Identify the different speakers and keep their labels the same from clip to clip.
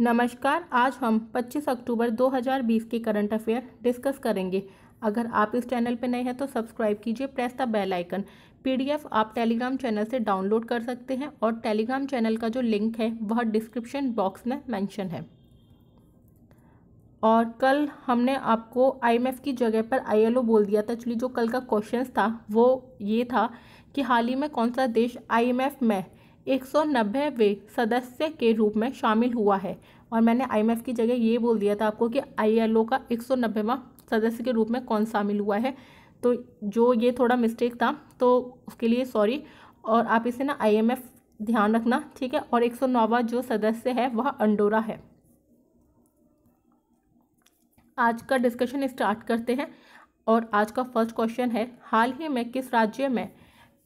Speaker 1: नमस्कार आज हम 25 अक्टूबर 2020 के करंट अफेयर डिस्कस करेंगे अगर आप इस चैनल पर नए हैं तो सब्सक्राइब कीजिए press the bell icon PDF आप टेलीग्राम चैनल से डाउनलोड कर सकते हैं और टेलीग्राम चैनल का जो लिंक है वह डिस्क्रिप्शन बॉक्स में मेंशन है और कल हमने आपको आईएमएफ की जगह पर आईएलओ बोल दिया था एक्चुअली जो कल का क्वेश्चन था वो ये था कि हाल ही में कौन सा देश आईएमएफ में एक सौ नब्बेवे सदस्य के रूप में शामिल हुआ है और मैंने आईएमएफ की जगह ये बोल दिया था आपको कि आईएलओ का एक सौ नब्बेवा सदस्य के रूप में कौन शामिल हुआ है तो जो ये थोड़ा मिस्टेक था तो उसके लिए सॉरी और आप इसे ना आईएमएफ ध्यान रखना ठीक है और एक सौ नौवा जो सदस्य है वह अंडोरा है आज का डिस्कशन स्टार्ट करते हैं और आज का फर्स्ट क्वेश्चन है हाल ही में किस राज्य में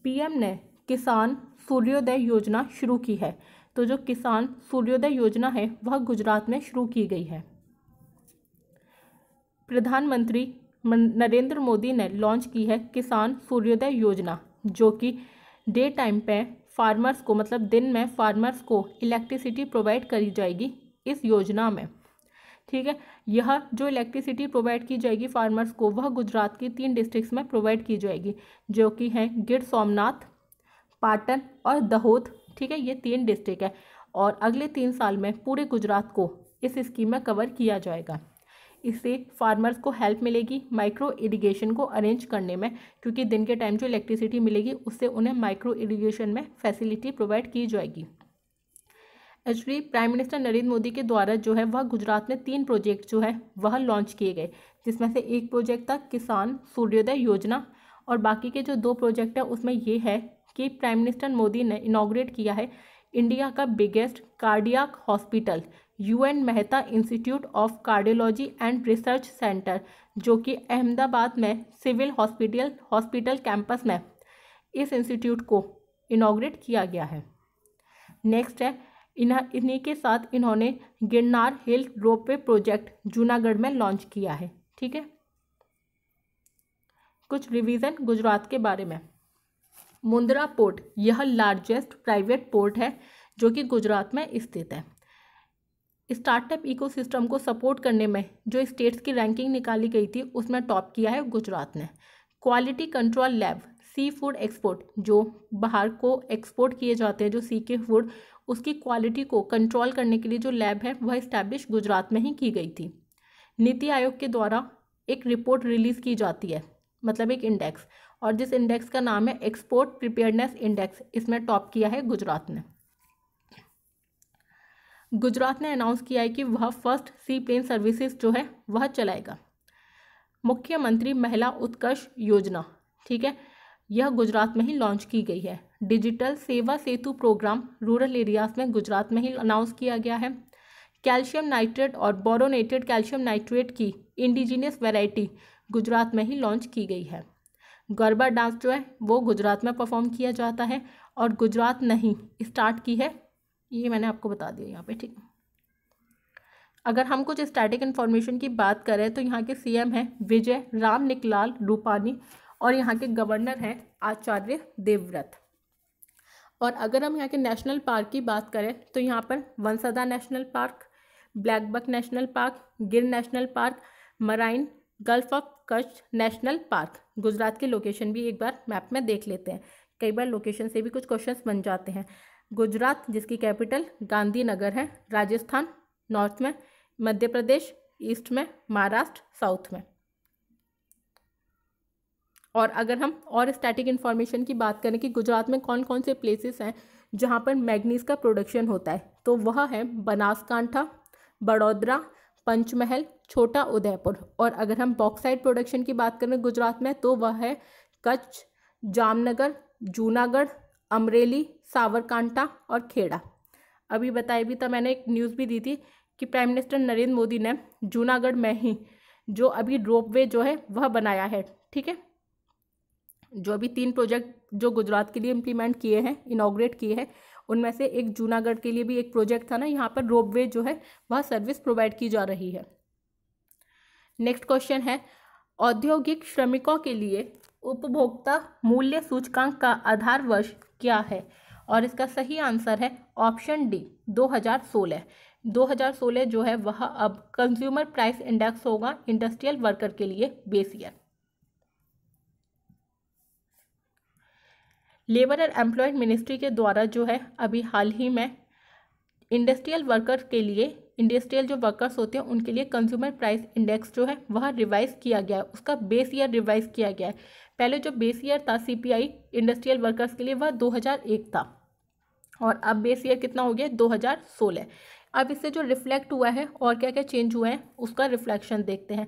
Speaker 1: पीएम ने किसान सूर्योदय योजना शुरू की है तो जो किसान सूर्योदय योजना है वह गुजरात में शुरू की गई है प्रधानमंत्री नरेंद्र मोदी ने लॉन्च की है किसान सूर्योदय योजना जो कि डे टाइम पे फार्मर्स को मतलब दिन में फार्मर्स को इलेक्ट्रिसिटी प्रोवाइड करी जाएगी इस योजना में ठीक है यह जो इलेक्ट्रिसिटी प्रोवाइड की जाएगी फार्मर्स को वह गुजरात की तीन डिस्ट्रिक्ट्स में प्रोवाइड की जाएगी जो कि हैं गिर सोमनाथ पाटन और दहोद ठीक है ये तीन डिस्ट्रिक्ट है और अगले तीन साल में पूरे गुजरात को इस स्कीम में कवर किया जाएगा इससे फार्मर्स को हेल्प मिलेगी माइक्रो इरिगेशन को अरेंज करने में क्योंकि दिन के टाइम जो इलेक्ट्रिसिटी मिलेगी उससे उन्हें माइक्रो इरिगेशन में फैसिलिटी प्रोवाइड की जाएगी actually prime minister Narendra Modi के द्वारा जो है वह गुजरात में तीन प्रोजेक्ट जो है वह लॉन्च किए गए जिसमें से एक प्रोजेक्ट था किसान सूर्योदय योजना और बाकी के जो दो प्रोजेक्ट हैं उसमें ये है कि प्राइम मिनिस्टर मोदी ने इनाग्रेट किया है इंडिया का biggest cardiac hospital UN Mehta institute of cardiology and research centre जो कि अहमदाबाद में सिविल हॉस्पिटल हॉस्पिटल कैंपस में इस इंस्टीट्यूट को इनाग्रेट किया गया है नेक्स्ट है इन्हीं के साथ इन्होंने Girnar hill ropeway project Junagadh में लॉन्च किया है ठीक है कुछ रिवीजन गुजरात के बारे में मुंद्रा पोर्ट यह लार्जेस्ट प्राइवेट पोर्ट है जो कि गुजरात में स्थित है स्टार्टअप इकोसिस्टम को सपोर्ट करने में जो स्टेट्स की रैंकिंग निकाली गई थी उसमें टॉप किया है गुजरात ने quality control lab seafood export जो बाहर को एक्सपोर्ट किए जाते हैं जो सी के फूड उसकी क्वालिटी को कंट्रोल करने के लिए जो लैब है वह इस्टेब्लिश गुजरात में ही की गई थी नीति आयोग के द्वारा एक रिपोर्ट रिलीज़ की जाती है मतलब एक इंडेक्स और जिस इंडेक्स का नाम है एक्सपोर्ट प्रिपेयरनेस इंडेक्स इसमें टॉप किया है गुजरात ने गुजरात ने अनाउंस किया है कि वह फर्स्ट सी प्लेन सर्विसेज जो है वह चलाएगा मुख्यमंत्री महिला उत्कर्ष योजना ठीक है यह गुजरात में ही लॉन्च की गई है डिजिटल सेवा सेतु प्रोग्राम रूरल एरियाज में गुजरात में ही अनाउंस किया गया है कैल्शियम नाइट्रेट और बोरोनेटेड कैल्शियम नाइट्रेट की इंडिजीनियस वैरायटी गुजरात में ही लॉन्च की गई है गरबा डांस जो है वो गुजरात में परफॉर्म किया जाता है और गुजरात नहीं स्टार्ट की है ये मैंने आपको बता दिया यहाँ पे ठीक अगर हम कुछ स्टैटिक इन्फॉर्मेशन की बात करें तो यहाँ के सीएम हैं विजय राम निकलाल रूपानी और यहाँ के गवर्नर हैं आचार्य देवव्रत और अगर हम यहाँ के नेशनल पार्क की बात करें तो यहाँ पर Vansda national park blackbuck national park Gir national park marine gulf of Kutch national park Gujarat की लोकेशन भी एक बार मैप में देख लेते हैं कई बार लोकेशन से भी कुछ क्वेश्चन बन जाते हैं गुजरात जिसकी कैपिटल गांधीनगर है राजस्थान नॉर्थ में मध्य प्रदेश ईस्ट में महाराष्ट्र साउथ में और अगर हम और स्टैटिक इन्फॉर्मेशन की बात करें कि गुजरात में कौन कौन से प्लेसेस हैं जहाँ पर मैग्नीज का प्रोडक्शन होता है तो वह है बनासकांठा बड़ोदरा पंचमहल छोटा उदयपुर और अगर हम बॉक्साइड प्रोडक्शन की बात करें गुजरात में तो वह है कच्छ जामनगर जूनागढ़ अमरेली सावरकांटा और खेड़ा अभी बताए भी था तो मैंने एक न्यूज़ भी दी थी कि प्राइम मिनिस्टर नरेंद्र मोदी ने जूनागढ़ में ही जो अभी रोपवे जो है वह बनाया है ठीक है जो अभी तीन प्रोजेक्ट जो गुजरात के लिए इम्प्लीमेंट किए हैं इनाग्रेट किए हैं उनमें से एक जूनागढ़ के लिए भी एक प्रोजेक्ट था ना यहाँ पर रोपवे जो है वह सर्विस प्रोवाइड की जा रही है नेक्स्ट क्वेश्चन है औद्योगिक श्रमिकों के लिए उपभोक्ता मूल्य सूचकांक का आधार वर्ष क्या है और इसका सही आंसर है ऑप्शन डी 2016 2016 जो है वह अब कंज्यूमर प्राइस इंडेक्स होगा इंडस्ट्रियल वर्कर के लिए base year labour and employ ministry के द्वारा जो है अभी हाल ही में इंडस्ट्रियल वर्कर के लिए इंडस्ट्रियल जो वर्कर्स होते हैं उनके लिए कंज्यूमर प्राइस इंडेक्स जो है वह रिवाइज किया गया है उसका बेस ईयर रिवाइज किया गया है पहले जो बेस ईयर था सी इंडस्ट्रियल वर्कर्स के लिए वह 2001 था और अब बेस ईयर कितना हो गया 2016 अब इससे जो रिफ्लेक्ट हुआ है और क्या क्या चेंज हुए हैं उसका रिफ्लेक्शन देखते हैं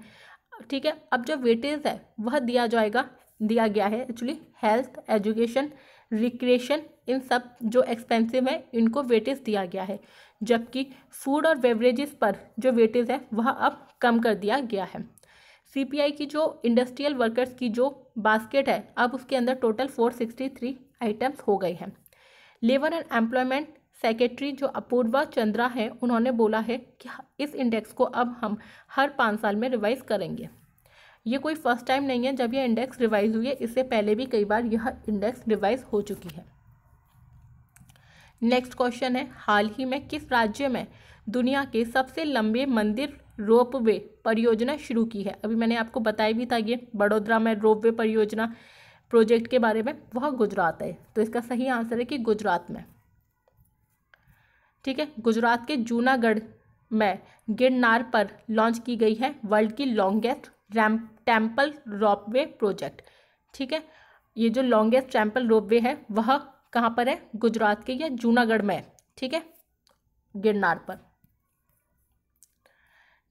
Speaker 1: ठीक है अब जो वेटेज है वह दिया जाएगा दिया गया है एक्चुअली हेल्थ एजुकेशन रिक्रिएशन इन सब जो एक्सपेंसिव है इनको वेटेज दिया गया है जबकि फूड और बेवरेजेस पर जो वेटेज है वह अब कम कर दिया गया है सीपीआई की जो इंडस्ट्रियल वर्कर्स की जो बास्केट है अब उसके अंदर total four sixty three items हो गए हैं लेबर एंड एम्प्लॉयमेंट सेक्रेटरी जो अपूर्वा चंद्रा है उन्होंने बोला है कि इस इंडेक्स को अब हम हर पाँच साल में रिवाइज करेंगे ये कोई फर्स्ट टाइम नहीं है जब यह इंडेक्स रिवाइज हुई है इससे पहले भी कई बार यह इंडेक्स रिवाइज हो चुकी है नेक्स्ट क्वेश्चन है हाल ही में किस राज्य में दुनिया के सबसे लंबे मंदिर रोप वे परियोजना शुरू की है अभी मैंने आपको बताया भी था ये बड़ोदरा में रोप वे परियोजना प्रोजेक्ट के बारे में वह गुजरात है तो इसका सही आंसर है कि गुजरात में ठीक है गुजरात के जूनागढ़ में गिरनार पर लॉन्च की गई है वर्ल्ड की longest Ram temple ropeway project ठीक है ये जो लॉन्गेस्ट टेम्पल रोपवे है वह कहाँ पर है गुजरात के या जूनागढ़ में है ठीक है गिरनार पर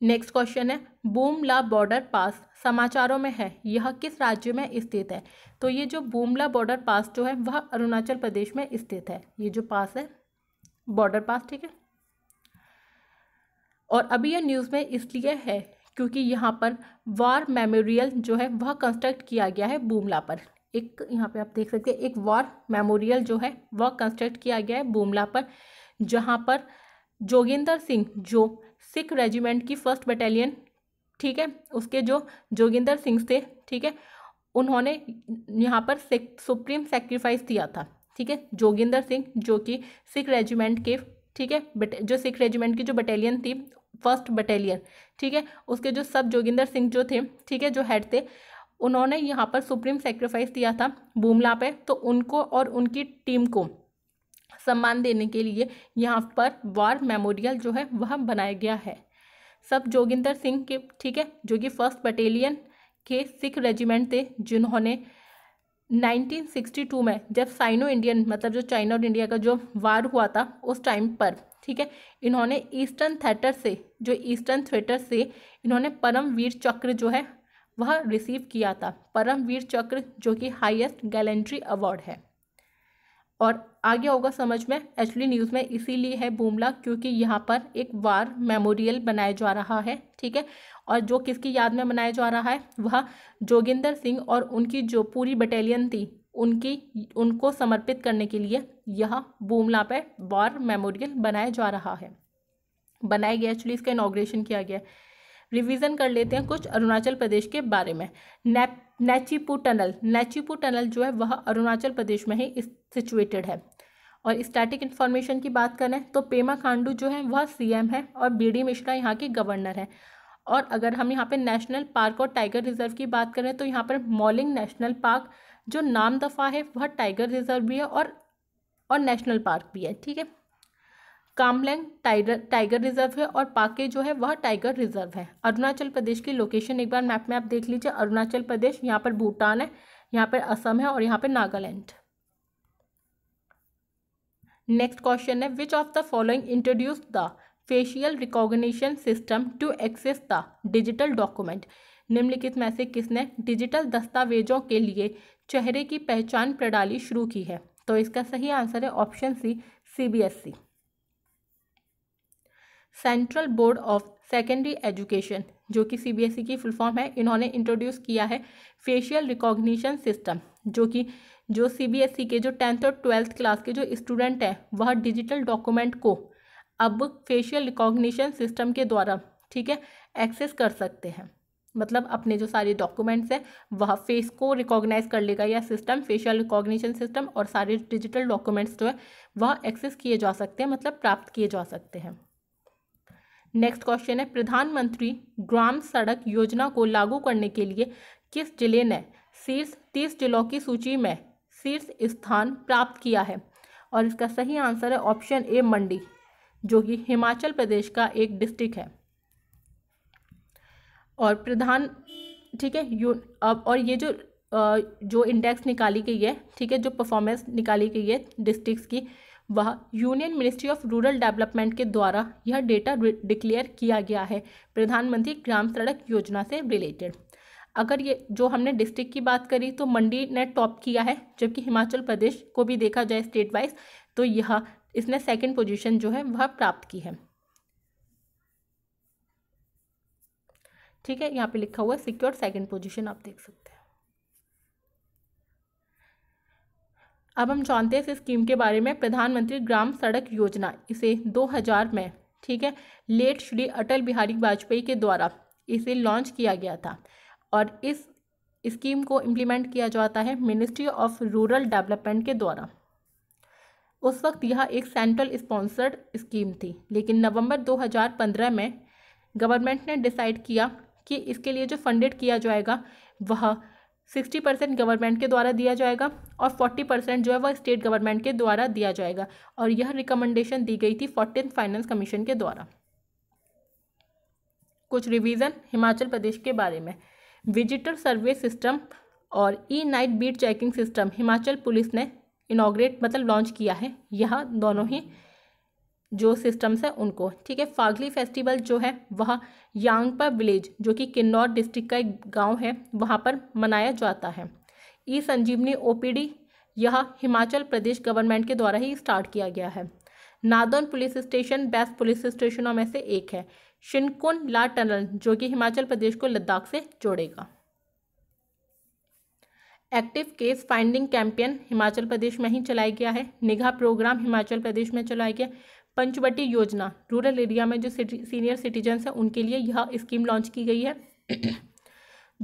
Speaker 1: नेक्स्ट क्वेश्चन है बूमला बॉर्डर पास समाचारों में है यह किस राज्य में स्थित है तो ये जो बूमला बॉर्डर पास जो है वह अरुणाचल प्रदेश में स्थित है ये जो पास है बॉर्डर पास ठीक है और अभी यह न्यूज़ में इसलिए है क्योंकि यहाँ पर वार मेमोरियल जो है वह कंस्ट्रक्ट किया गया है बूमला पर एक यहाँ पे आप देख सकते हैं एक वॉर मेमोरियल जो है वह कंस्ट्रक्ट किया गया है बूमला पर जहाँ पर जोगिंदर सिंह जो सिख रेजिमेंट की फर्स्ट बटालियन ठीक है उसके जो जोगिंदर सिंह थे ठीक है उन्होंने यहाँ पर सुप्रीम सेक्रीफाइस दिया था ठीक है जोगिंदर सिंह जो कि सिख रेजिमेंट के ठीक है जो सिख रेजिमेंट की जो बटालियन थी फर्स्ट बटालियन ठीक है उसके जो सब जोगिंदर सिंह जो थे ठीक है जो हेड थे उन्होंने यहाँ पर सुप्रीम सेक्रीफाइस दिया था बूमला पे तो उनको और उनकी टीम को सम्मान देने के लिए यहाँ पर वॉर मेमोरियल जो है वह बनाया गया है सब जोगिंदर सिंह के ठीक है जो कि फर्स्ट बटालियन के सिख रेजिमेंट थे जिन्होंने 1962 में जब साइनो इंडियन मतलब जो चाइना और इंडिया का जो वार हुआ था उस टाइम पर ठीक है इन्होंने ईस्टर्न थेटर से जो ईस्टर्न थेटर से इन्होंने परमवीर चक्र जो है वह रिसीव किया था परमवीर चक्र जो कि हाईएस्ट गैलेंट्री अवार्ड है और आगे होगा समझ में एक्चुअली न्यूज़ में इसीलिए है बूमला क्योंकि यहाँ पर एक वार मेमोरियल बनाया जा रहा है ठीक है और जो किसकी याद में बनाया जा रहा है वह जोगिंदर सिंह और उनकी जो पूरी बटालियन थी उनकी उनको समर्पित करने के लिए यह पे वॉर मेमोरियल बनाया जा रहा है बनाया गया एक्चुअली इसका इनाग्रेशन किया गया रिवीजन कर लेते हैं कुछ अरुणाचल प्रदेश के बारे में नैप नेचीपू टनल नेचीपू टनल जो है वह अरुणाचल प्रदेश में ही सिचुएटेड है और स्टैटिक इन्फॉर्मेशन की बात करें तो पेमा खांडू जो है वह सी है और डी मिश्रा यहाँ के गवर्नर हैं और अगर हम यहाँ पर नेशनल पार्क और टाइगर रिजर्व की बात करें तो यहाँ पर मॉलिंग नेशनल पार्क जो नाम दफ़ा है वह टाइगर रिजर्व भी है और और नेशनल पार्क भी है ठीक है कामलैंग टाइगर टाइगर रिजर्व है और पाके जो है वह टाइगर रिजर्व है अरुणाचल प्रदेश की लोकेशन एक बार मैप में आप देख लीजिए अरुणाचल प्रदेश यहाँ पर भूटान है यहाँ पर असम है और यहाँ पर नागालैंड नेक्स्ट क्वेश्चन है which of the following introduce the facial recognition system to access the digital document निम्नलिखित में से किसने डिजिटल दस्तावेजों के लिए चेहरे की पहचान प्रणाली शुरू की है तो इसका सही आंसर है option C CBSE e. Central board of secondary education जो कि सीबीएसई e की फुल फॉर्म है इन्होंने इंट्रोड्यूस किया है फेशियल रिकॉग्निशन सिस्टम जो कि जो सीबीएसई e के जो टेंथ और ट्वेल्थ क्लास के जो स्टूडेंट हैं वह डिजिटल डॉक्यूमेंट को अब फेशियल रिकॉग्निशन सिस्टम के द्वारा ठीक है एक्सेस कर सकते हैं मतलब अपने जो सारे डॉक्यूमेंट्स हैं वह फेस को रिकॉग्नाइज कर लेगा या सिस्टम फेशियल रिकॉग्निशन सिस्टम और सारे डिजिटल डॉक्यूमेंट्स जो है वह एक्सेस किए जा सकते हैं मतलब प्राप्त किए जा सकते हैं नेक्स्ट क्वेश्चन है प्रधानमंत्री ग्राम सड़क योजना को लागू करने के लिए किस जिले ने शीर्ष तीस जिलों की सूची में शीर्ष स्थान प्राप्त किया है और इसका सही आंसर है ऑप्शन ए मंडी जो कि हिमाचल प्रदेश का एक डिस्ट्रिक्ट है और प्रधान ठीक है यू अब और ये जो जो इंडेक्स निकाली गई है ठीक है जो परफॉर्मेंस निकाली गई है डिस्ट्रिक्स की वह union ministry of rural development के द्वारा यह डेटा डिक्लेयर किया गया है प्रधानमंत्री ग्राम सड़क योजना से रिलेटेड अगर ये जो हमने डिस्ट्रिक्ट की बात करी तो मंडी ने टॉप किया है जबकि हिमाचल प्रदेश को भी देखा जाए स्टेट वाइज तो यह इसने सेकंड पोजीशन जो है वह प्राप्त की है ठीक है यहाँ पे लिखा हुआ है सिक्योर सेकेंड पोजिशन आप देख सकते हैं अब हम जानते हैं इस स्कीम के बारे में प्रधानमंत्री ग्राम सड़क योजना इसे 2000 में ठीक है लेट श्री अटल बिहारी वाजपेयी के द्वारा इसे लॉन्च किया गया था और इस स्कीम को इम्प्लीमेंट किया जाता है मिनिस्ट्री ऑफ रूरल डेवलपमेंट के द्वारा उस वक्त यह एक सेंट्रल स्पॉन्सर्ड स्कीम थी लेकिन नवंबर 2015 में गवर्नमेंट ने डिसाइड किया कि इसके लिए जो फंडेड किया जाएगा वह सिक्सटी परसेंट गवर्नमेंट के द्वारा दिया जाएगा और फोर्टी परसेंट जो है वह स्टेट गवर्नमेंट के द्वारा दिया जाएगा और यह रिकमेंडेशन दी गई थी फोर्टीन फाइनेंस कमीशन के द्वारा कुछ रिवीजन हिमाचल प्रदेश के बारे में विजिटर सर्वे सिस्टम और E night beat checking system Himachal police ने इनाग्रेट मतलब लॉन्च किया है यह दोनों ही जो सिस्टम्स हैं उनको ठीक है फागली फेस्टिवल जो है वह यांगपा विलेज जो कि किन्नौर डिस्ट्रिक्ट का एक गांव है वहां पर मनाया जाता है ई संजीवनी ओपीडी यह हिमाचल प्रदेश गवर्नमेंट के द्वारा ही स्टार्ट किया गया है Nadaun police station best police स्टेशनों में से एक है शिनकुन ला टनल जो कि हिमाचल प्रदेश को लद्दाख से जोड़ेगा active case finding campaign Himachal Pradesh में ही चलाया गया है निगाह प्रोग्राम हिमाचल प्रदेश में चलाया गया पंचवटी योजना रूरल एरिया में जो सिटी, सीनियर सिटीजन्स हैं उनके लिए यह स्कीम लॉन्च की गई है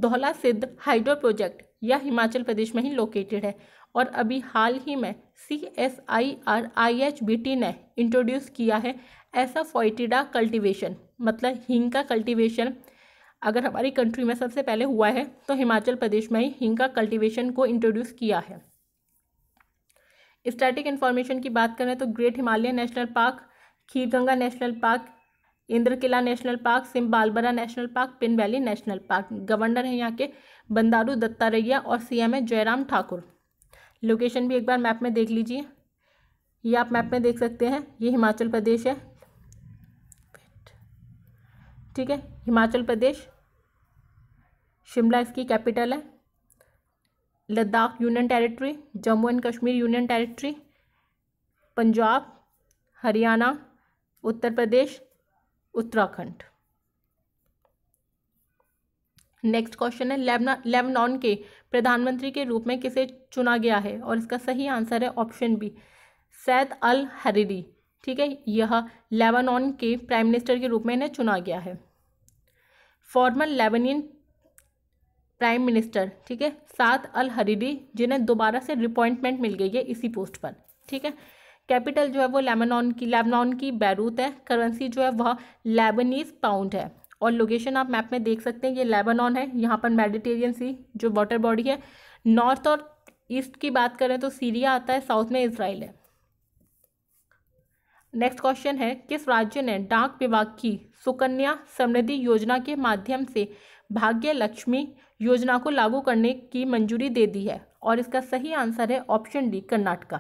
Speaker 1: दोहला सिद्ध हाइड्रो प्रोजेक्ट यह हिमाचल प्रदेश में ही लोकेटेड है और अभी हाल ही में C S I R I H B T ने इंट्रोड्यूस किया है ऐसा फोइटिडा कल्टीवेशन मतलब हिंग का कल्टीवेशन अगर हमारी कंट्री में सबसे पहले हुआ है तो हिमाचल प्रदेश में ही हिंग का कल्टीवेशन को इंट्रोड्यूस किया है स्टैटिक इन्फॉर्मेशन की बात करें तो great Himalaya national park Khirganga national park Indra Kila national park Simbalbara national park pin valley national park governor हैं यहाँ के बंदारू दत्तारैया और सीएम है जयराम ठाकुर लोकेशन भी एक बार मैप में देख लीजिए ये आप मैप में देख सकते हैं ये हिमाचल प्रदेश है ठीक है हिमाचल प्रदेश शिमला इसकी कैपिटल है Ladakh union territory Jammu and Kashmir union territory Punjab Haryana Uttar Pradesh Uttarakhand next question है लेबना लेबनान के प्रधानमंत्री के रूप में किसे चुना गया है और इसका सही आंसर है option B Saad al Hariri ठीक है यह लेबनान के प्राइम मिनिस्टर के रूप में इन्हें चुना गया है फॉर्मर लेबनियन प्राइम मिनिस्टर ठीक है सात अल हरीरी जिन्हें दोबारा से रिपॉइंटमेंट मिल गई है इसी पोस्ट पर ठीक है कैपिटल जो है वो लेबनान की लेबनान की बैरूत है करेंसी जो है वह लेबनीज पाउंड है और लोकेशन आप मैप में देख सकते हैं ये लेबनान है यहाँ पर मेडिटेरियन सी जो वाटर बॉडी है नॉर्थ और ईस्ट की बात करें तो सीरिया आता है साउथ में इसराइल है नेक्स्ट क्वेश्चन है किस राज्य ने डाक विभाग की सुकन्या समृद्धि योजना के माध्यम से भाग्य लक्ष्मी योजना को लागू करने की मंजूरी दे दी है और इसका सही आंसर है ऑप्शन डी कर्नाटका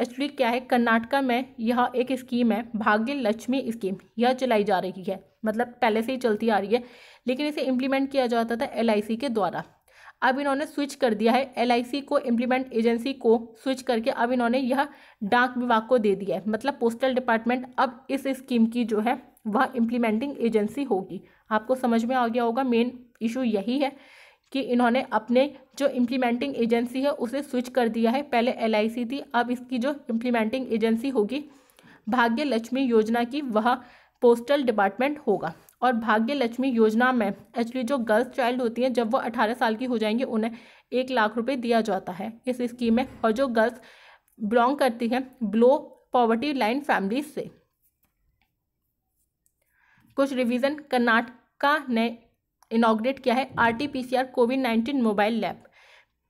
Speaker 1: एक्चुअली क्या है कर्नाटका में यह एक स्कीम है भाग्य लक्ष्मी स्कीम यह चलाई जा रही है मतलब पहले से ही चलती आ रही है लेकिन इसे इम्प्लीमेंट किया जाता था एल के द्वारा अब इन्होंने स्विच कर दिया है एल को इम्प्लीमेंट एजेंसी को स्विच करके अब इन्होंने यह डाक विभाग को दे दिया है मतलब पोस्टल डिपार्टमेंट अब इस स्कीम की जो है वह इम्प्लीमेंटिंग एजेंसी होगी आपको समझ में आ गया होगा मेन इशू यही है कि इन्होंने अपने जो इम्प्लीमेंटिंग एजेंसी है उसे स्विच कर दिया है पहले एल थी अब इसकी जो इम्प्लीमेंटिंग एजेंसी होगी भाग्य लक्ष्मी योजना की वह पोस्टल डिपार्टमेंट होगा और भाग्य लक्ष्मी योजना में एक्चुअली जो गर्ल्स चाइल्ड होती हैं जब वो अठारह साल की हो जाएंगी उन्हें एक लाख रुपए दिया जाता है इस स्कीम में और जो गर्ल्स बिलोंग करती हैं ब्लो पॉवर्टी लाइन फैमिली से कुछ रिवीजन कर्नाटका ने इनाग्रेट किया है R T P C R COVID nineteen mobile lab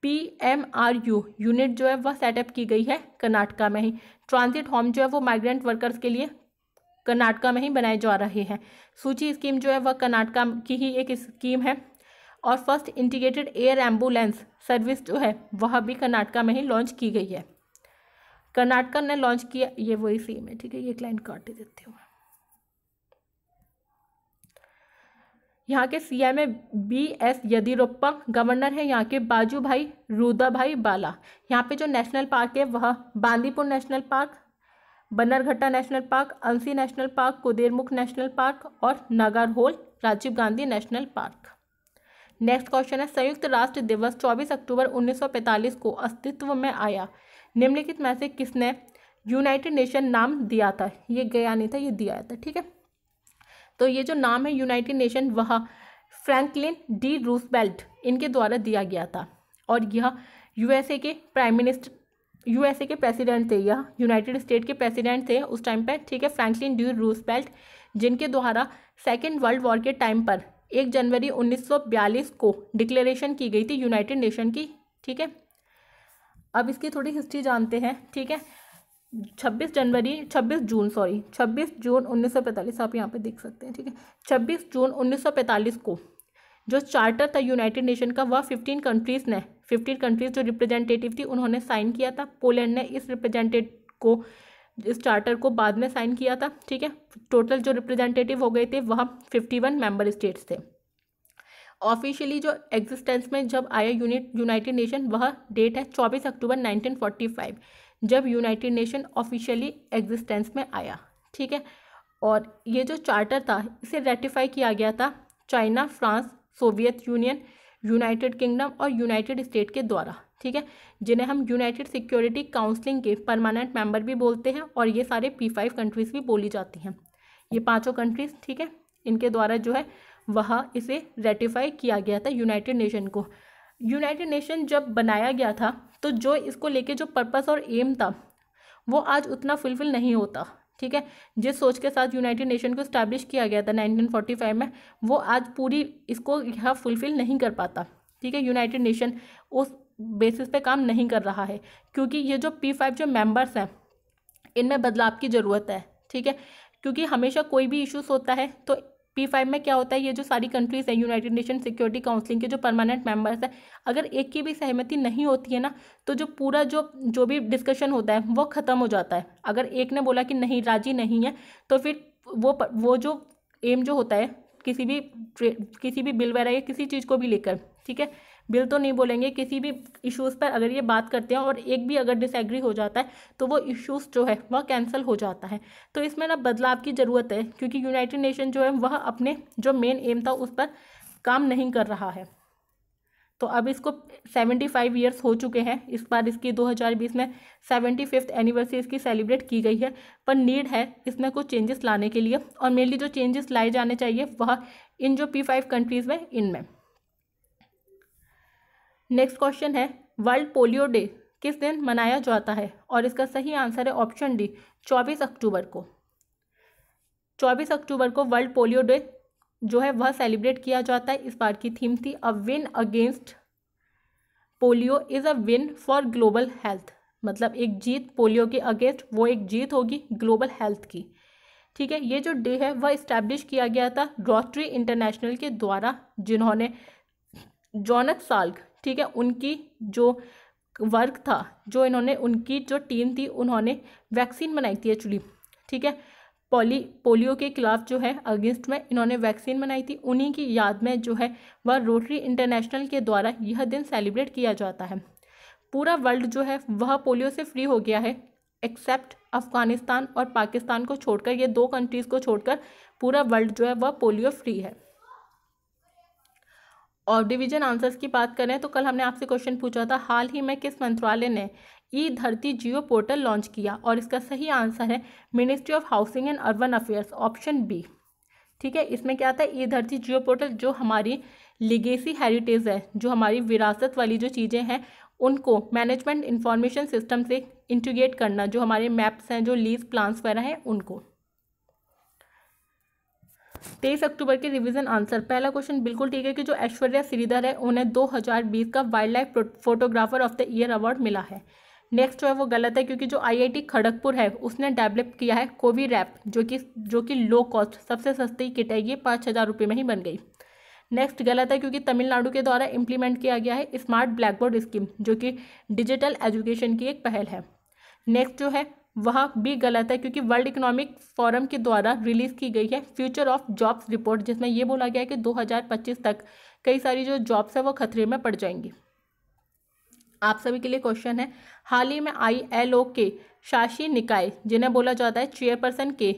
Speaker 1: P M R U unit जो है वह सेटअप की गई है कर्नाटका में ही ट्रांजिट होम जो है वो माइग्रेंट वर्कर्स के लिए कर्नाटका में ही बनाए जा रहे हैं सूची स्कीम जो है वह कर्नाटका की ही एक स्कीम है और first integrated air ambulance service जो है वह भी कर्नाटका में ही लॉन्च की गई है कर्नाटका ने लॉन्च किया ये वही सीम है ठीक है ये क्लाइंट काट देते हुए यहाँ के C M A B S Yediyurappa governor है यहाँ के बाजू भाई रूदा भाई बाला यहाँ पे जो नेशनल पार्क है वह Bandipur national park Bannerghatta national park Anshi national park Kudremukh national park और Nagarhole Rajiv Gandhi national park next question है संयुक्त राष्ट्र दिवस 24 अक्टूबर 1945 को अस्तित्व में आया निम्नलिखित में से किसने यूनाइटेड नेशन नाम दिया था ये गया नहीं था ये दिया था ठीक है तो ये जो नाम है यूनाइटेड नेशन वह फ्रैंकलिन डी रूसबेल्ट इनके द्वारा दिया गया था और यह यूएसए के प्राइम मिनिस्टर यूएसए के प्रेसिडेंट थे या यूनाइटेड स्टेट के प्रेसिडेंट थे उस टाइम पर ठीक है फ्रैंकलिन ड्यू रूसबेल्ट जिनके द्वारा सेकेंड वर्ल्ड वॉर के टाइम पर एक जनवरी 1942 को डिक्लेरेशन की गई थी यूनाइटेड नेशन की ठीक है अब इसकी थोड़ी हिस्ट्री जानते हैं ठीक है छब्बीस जनवरी छब्बीस जून सॉरी छब्बीस जून 1945 आप यहाँ पे देख सकते हैं ठीक है छब्बीस जून 1945 को जो चार्टर था यूनाइटेड नेशन का वह फिफ्टीन कंट्रीज़ ने फिफ्टीन कंट्रीज़ जो रिप्रेजेंटेटिव थी उन्होंने साइन किया था पोलैंड ने इस रिप्रेजेंटेट को इस चार्टर को बाद में साइन किया था ठीक है टोटल जो रिप्रेजेंटेटिव हो गए थे वह फिफ्टी वन मेम्बर स्टेट्स थे ऑफिशियली जो एग्जिस्टेंस में जब आया यूनिट यूनाइटेड नेशन वह डेट है चौबीस अक्टूबर नाइनटीन फोर्टी फाइव जब यूनाइटेड नेशन ऑफिशियली एग्जिस्टेंस में आया ठीक है और ये जो चार्टर था इसे रेटिफाई किया गया था China France Soviet Union United Kingdom और यूनाइटेड स्टेट के द्वारा ठीक है जिन्हें हम यूनाइटेड सिक्योरिटी काउंसलिंग के परमानेंट मेंबर भी बोलते हैं और ये सारे पी फाइव कंट्रीज़ भी बोली जाती हैं ये पांचों कंट्रीज़ ठीक है इनके द्वारा जो है वह इसे रेटिफाई किया गया था यूनाइटेड नेशन को यूनाइटेड नेशन जब बनाया गया था तो जो इसको लेके जो पर्पस और एम था वो आज उतना फुलफिल नहीं होता ठीक है जिस सोच के साथ यूनाइटेड नेशन को स्टैब्लिश किया गया था 1945 में वो आज पूरी इसको यह फुलफिल नहीं कर पाता ठीक है यूनाइटेड नेशन उस बेसिस पे काम नहीं कर रहा है क्योंकि ये जो पी फाइव जो मेंबर्स हैं इनमें बदलाव की ज़रूरत है ठीक है क्योंकि हमेशा कोई भी इश्यूज़ होता है तो पी फाइव में क्या होता है ये जो सारी कंट्रीज़ हैं यूनाइटेड नेशन सिक्योरिटी काउंसिल के जो परमानेंट मेंबर्स हैं अगर एक की भी सहमति नहीं होती है ना तो जो पूरा जो जो भी डिस्कशन होता है वो ख़त्म हो जाता है अगर एक ने बोला कि नहीं राजी नहीं है तो फिर वो वो जो एम जो होता है किसी भी किसी भी बिल वगैरह या किसी चीज़ को भी लेकर ठीक है बिल तो नहीं बोलेंगे किसी भी इश्यूज़ पर अगर ये बात करते हैं और एक भी अगर डिसएग्री हो जाता है तो वो इश्यूज़ जो है वह कैंसिल हो जाता है तो इसमें ना बदलाव की ज़रूरत है क्योंकि यूनाइटेड नेशन जो है वह अपने जो मेन एम था उस पर काम नहीं कर रहा है तो अब इसको सेवेंटी फाइव ईयर्स हो चुके हैं इस बार इसकी दो हज़ार बीस में सेवेंटी फिफ्थ एनिवर्सरी इसकी सेलिब्रेट की गई है पर नीड है इसमें कुछ चेंजेस लाने के लिए और मेनली जो चेंजेस लाए जाने चाहिए वह इन जो पी फाइव कंट्रीज़ में इनमें नेक्स्ट क्वेश्चन है वर्ल्ड पोलियो डे किस दिन मनाया जाता है और इसका सही आंसर है ऑप्शन डी चौबीस अक्टूबर को चौबीस अक्टूबर को वर्ल्ड पोलियो डे जो है वह सेलिब्रेट किया जाता है इस बार की थीम थी a win against polio is a win for global health मतलब एक जीत पोलियो के अगेंस्ट वो एक जीत होगी ग्लोबल हेल्थ की ठीक है ये जो डे है वह इस्टेब्लिश किया गया था रोटरी इंटरनेशनल के द्वारा जिन्होंने जॉनक साल्क ठीक है उनकी जो वर्क था जो इन्होंने उनकी जो टीम थी उन्होंने वैक्सीन बनाई थी एक्चुअली ठीक है पोली पोलियो के खिलाफ जो है अगेंस्ट में इन्होंने वैक्सीन बनाई थी उन्हीं की याद में जो है वह रोटरी इंटरनेशनल के द्वारा यह दिन सेलिब्रेट किया जाता है पूरा वर्ल्ड जो है वह पोलियो से फ्री हो गया है एक्सेप्ट अफ़गानिस्तान और पाकिस्तान को छोड़कर ये दो कंट्रीज़ को छोड़कर पूरा वर्ल्ड जो है वह पोलियो फ्री है और डिवीजन आंसर्स की बात करें तो कल हमने आपसे क्वेश्चन पूछा था हाल ही में किस मंत्रालय ने ई धरती जियो पोर्टल लॉन्च किया और इसका सही आंसर है ministry of housing and urban affairs option B ठीक है इसमें क्या आता है ई धरती जियो पोर्टल जो हमारी लिगेसी हेरिटेज है जो हमारी विरासत वाली जो चीज़ें हैं उनको मैनेजमेंट इन्फॉर्मेशन सिस्टम से इंटीग्रेट करना जो हमारे मैप्स हैं जो लीज प्लान्स वगैरह हैं उनको तेईस अक्टूबर के रिवीजन आंसर पहला क्वेश्चन बिल्कुल ठीक है कि जो ऐश्वर्या श्रीधर है उन्हें 2020 का wild life photographer of the year award मिला है नेक्स्ट जो है वो गलत है क्योंकि जो आईआईटी खड़गपुर है उसने डेवलप किया है कोवी रैप जो कि जो कि लो कॉस्ट सबसे सस्ती किट है ये पाँच हज़ार रुपये में ही बन गई नेक्स्ट गलत है क्योंकि तमिलनाडु के द्वारा इम्प्लीमेंट किया गया है स्मार्ट ब्लैकबोर्ड स्कीम जो कि डिजिटल एजुकेशन की एक पहल है नेक्स्ट जो है वह भी गलत है क्योंकि वर्ल्ड इकोनॉमिक फोरम के द्वारा रिलीज़ की गई है फ्यूचर ऑफ जॉब्स रिपोर्ट जिसमें यह बोला गया है कि 2025 तक कई सारी जो जॉब्स है वो खतरे में पड़ जाएंगी आप सभी के लिए क्वेश्चन है हाल ही में आई एल ओ के शासी निकाय जिन्हें बोला जाता है चेयरपर्सन के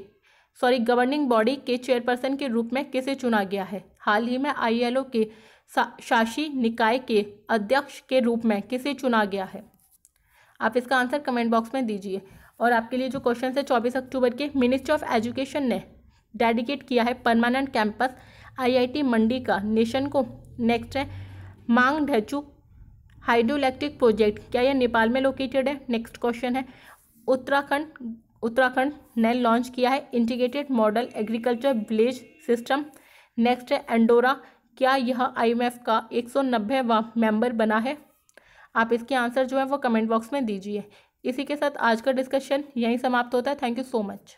Speaker 1: सॉरी गवर्निंग बॉडी के चेयरपर्सन के रूप में किसे चुना गया है हाल ही में आई एल ओ के शासी निकाय के अध्यक्ष के रूप में किसे चुना गया है आप इसका आंसर कमेंट बॉक्स में दीजिए और आपके लिए जो क्वेश्चन है चौबीस अक्टूबर के मिनिस्ट्री ऑफ एजुकेशन ने डेडिकेट किया है परमानेंट कैंपस आईआईटी मंडी का नेशन को नेक्स्ट है मांग ढेचू हाइड्रो इलेक्ट्रिक प्रोजेक्ट क्या यह नेपाल में लोकेटेड है नेक्स्ट क्वेश्चन है उत्तराखंड उत्तराखंड ने लॉन्च किया है integrated model agriculture village system next है एंडोरा क्या यह आईएमएफ का एक सौ मेंबर बना है आप इसके आंसर जो है वो कमेंट बॉक्स में दीजिए इसी के साथ आज का डिस्कशन यहीं समाप्त होता है थैंक यू सो मच